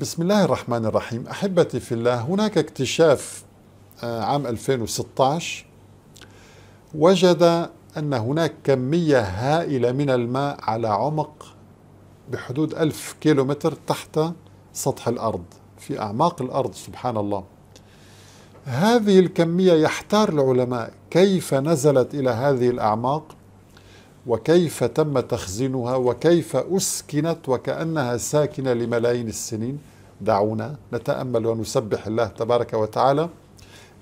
بسم الله الرحمن الرحيم أحبتي في الله هناك اكتشاف آه، عام 2016 وجد أن هناك كمية هائلة من الماء على عمق بحدود ألف كيلومتر تحت سطح الأرض في أعماق الأرض سبحان الله هذه الكمية يحتار العلماء كيف نزلت إلى هذه الأعماق وكيف تم تخزينها وكيف أسكنت وكأنها ساكنة لملايين السنين دعونا نتأمل ونسبح الله تبارك وتعالى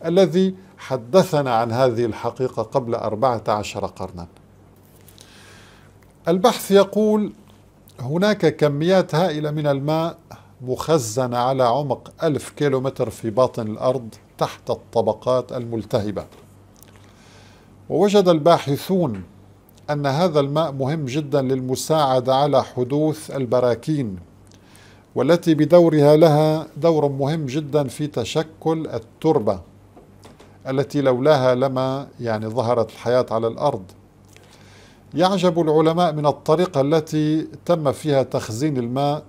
الذي حدثنا عن هذه الحقيقة قبل أربعة عشر قرنا البحث يقول هناك كميات هائلة من الماء مخزنة على عمق ألف كيلومتر في باطن الأرض تحت الطبقات الملتهبة ووجد الباحثون أن هذا الماء مهم جدا للمساعدة على حدوث البراكين والتي بدورها لها دور مهم جدا في تشكل التربة التي لولاها لما يعني ظهرت الحياة على الأرض يعجب العلماء من الطريقة التي تم فيها تخزين الماء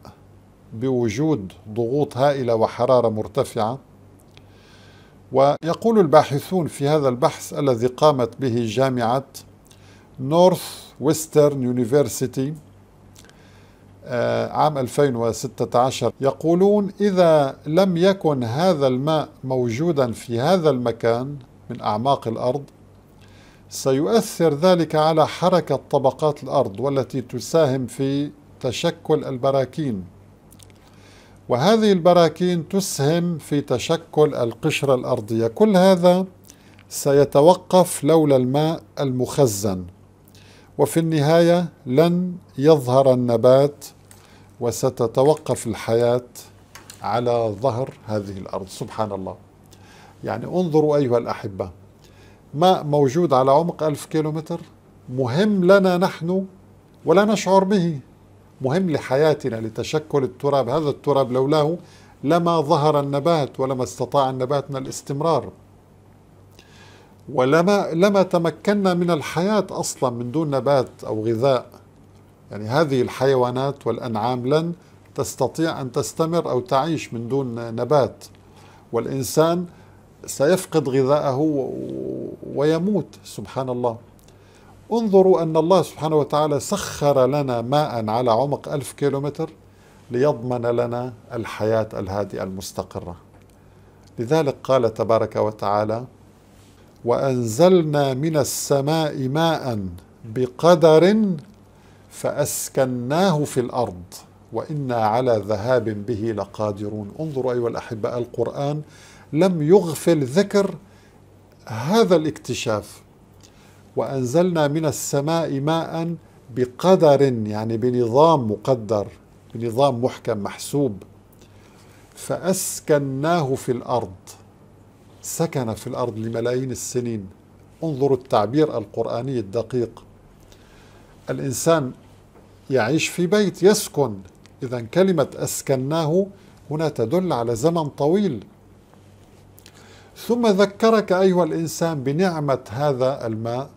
بوجود ضغوط هائلة وحرارة مرتفعة ويقول الباحثون في هذا البحث الذي قامت به جامعة نورث ويسترن يونيفرسيتي عام 2016 يقولون إذا لم يكن هذا الماء موجودا في هذا المكان من أعماق الأرض سيؤثر ذلك على حركة طبقات الأرض والتي تساهم في تشكل البراكين وهذه البراكين تسهم في تشكل القشرة الأرضية كل هذا سيتوقف لولا الماء المخزن وفي النهاية لن يظهر النبات وستتوقف الحياة على ظهر هذه الأرض سبحان الله يعني انظروا أيها الأحبة ماء موجود على عمق ألف كيلومتر مهم لنا نحن ولا نشعر به مهم لحياتنا لتشكل التراب هذا التراب لولاه لما ظهر النبات ولما استطاع النبات من الاستمرار ولما لما تمكنا من الحياة أصلا من دون نبات أو غذاء يعني هذه الحيوانات والأنعام لن تستطيع أن تستمر أو تعيش من دون نبات والإنسان سيفقد غذاءه ويموت سبحان الله انظروا أن الله سبحانه وتعالى سخر لنا ماء على عمق ألف كيلومتر ليضمن لنا الحياة الهادئة المستقرة لذلك قال تبارك وتعالى وأنزلنا من السماء ماء بقدر فأسكناه في الأرض وإنا على ذهاب به لقادرون انظروا أيها الأحباء القرآن لم يغفل ذكر هذا الاكتشاف وأنزلنا من السماء ماء بقدر يعني بنظام مقدر بنظام محكم محسوب فأسكناه في الأرض سكن في الأرض لملايين السنين انظروا التعبير القرآني الدقيق الإنسان يعيش في بيت يسكن إذا كلمة أسكناه هنا تدل على زمن طويل ثم ذكرك أيها الإنسان بنعمة هذا الماء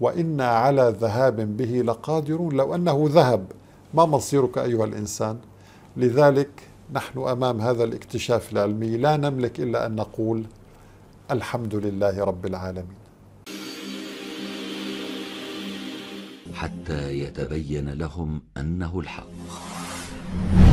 وإنا على ذهاب به لقادرون لو أنه ذهب ما مصيرك أيها الإنسان لذلك نحن أمام هذا الاكتشاف العلمي لا نملك إلا أن نقول الحمد لله رب العالمين حتى يتبين لهم انه الحق